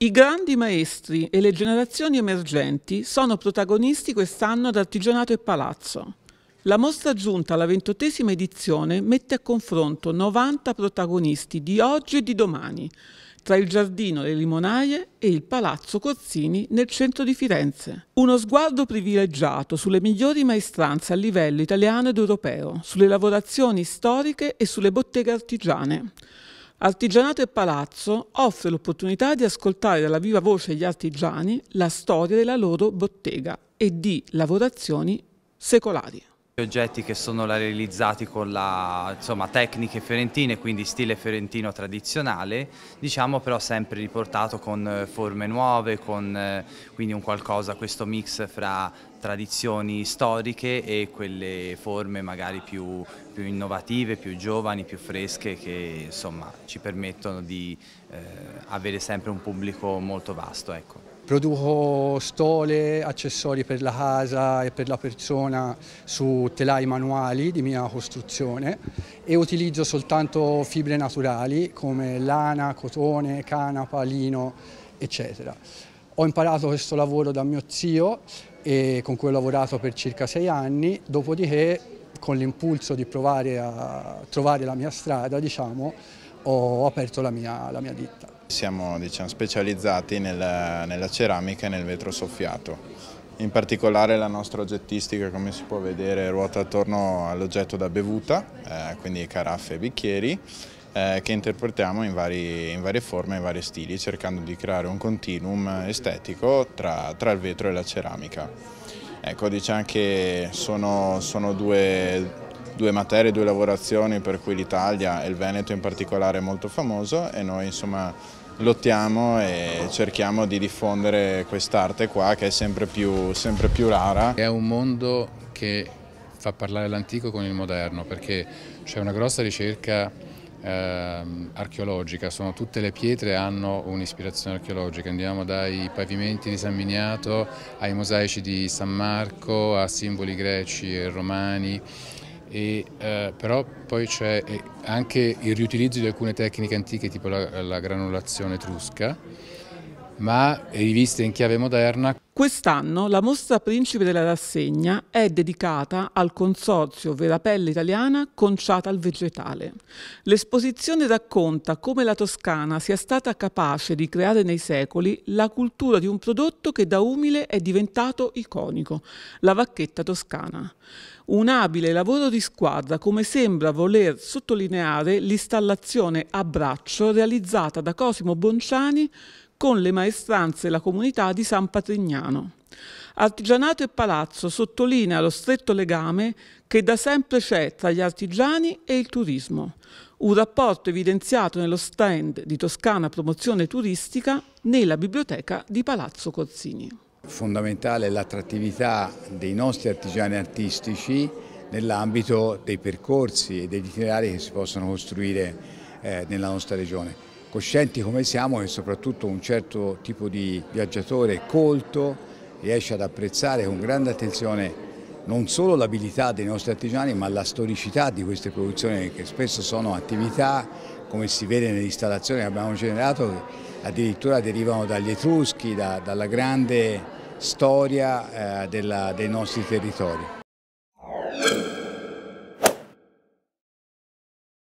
I grandi maestri e le generazioni emergenti sono protagonisti quest'anno ad Artigianato e Palazzo. La mostra giunta alla ventottesima edizione mette a confronto 90 protagonisti di oggi e di domani, tra il giardino Le Limonaie e il Palazzo Corsini nel centro di Firenze. Uno sguardo privilegiato sulle migliori maestranze a livello italiano ed europeo, sulle lavorazioni storiche e sulle botteghe artigiane. Artigianato e Palazzo offre l'opportunità di ascoltare dalla viva voce gli artigiani la storia della loro bottega e di lavorazioni secolari oggetti che sono realizzati con la, insomma, tecniche fiorentine, quindi stile fiorentino tradizionale, diciamo però sempre riportato con eh, forme nuove, con eh, quindi un qualcosa, questo mix fra tradizioni storiche e quelle forme magari più, più innovative, più giovani, più fresche che insomma ci permettono di eh, avere sempre un pubblico molto vasto. Ecco. Produco stole, accessori per la casa e per la persona su telai manuali di mia costruzione e utilizzo soltanto fibre naturali come lana, cotone, canapa, lino, eccetera. Ho imparato questo lavoro da mio zio con cui ho lavorato per circa sei anni, dopodiché con l'impulso di provare a trovare la mia strada, diciamo, ho aperto la mia, la mia ditta. Siamo diciamo, specializzati nella, nella ceramica e nel vetro soffiato. In particolare la nostra oggettistica, come si può vedere, ruota attorno all'oggetto da bevuta, eh, quindi caraffe e bicchieri, eh, che interpretiamo in, vari, in, varie forme e vari stili, cercando di creare un continuum estetico tra, tra il vetro e la ceramica. Ecco, diciamo che sono, sono due due materie, due lavorazioni per cui l'Italia e il Veneto in particolare è molto famoso e noi insomma lottiamo e cerchiamo di diffondere quest'arte qua che è sempre più, sempre più rara. È un mondo che fa parlare l'antico con il moderno perché c'è una grossa ricerca eh, archeologica, Sono, tutte le pietre hanno un'ispirazione archeologica, andiamo dai pavimenti di San Miniato ai mosaici di San Marco a simboli greci e romani e, eh, però poi c'è eh, anche il riutilizzo di alcune tecniche antiche tipo la, la granulazione etrusca, ma riviste in chiave moderna. Quest'anno la mostra principe della rassegna è dedicata al consorzio Verapelle Italiana conciata al vegetale. L'esposizione racconta come la Toscana sia stata capace di creare nei secoli la cultura di un prodotto che da umile è diventato iconico, la vacchetta toscana. Un abile lavoro di squadra come sembra voler sottolineare l'installazione a braccio realizzata da Cosimo Bonciani con le maestranze e la comunità di San Patrignano. Artigianato e Palazzo sottolinea lo stretto legame che da sempre c'è tra gli artigiani e il turismo, un rapporto evidenziato nello stand di Toscana Promozione Turistica nella biblioteca di Palazzo Corsini. Fondamentale l'attrattività dei nostri artigiani artistici nell'ambito dei percorsi e degli itinerari che si possono costruire eh, nella nostra regione coscienti come siamo che soprattutto un certo tipo di viaggiatore colto riesce ad apprezzare con grande attenzione non solo l'abilità dei nostri artigiani ma la storicità di queste produzioni che spesso sono attività come si vede nell'installazione che abbiamo generato che addirittura derivano dagli etruschi, da, dalla grande storia eh, della, dei nostri territori.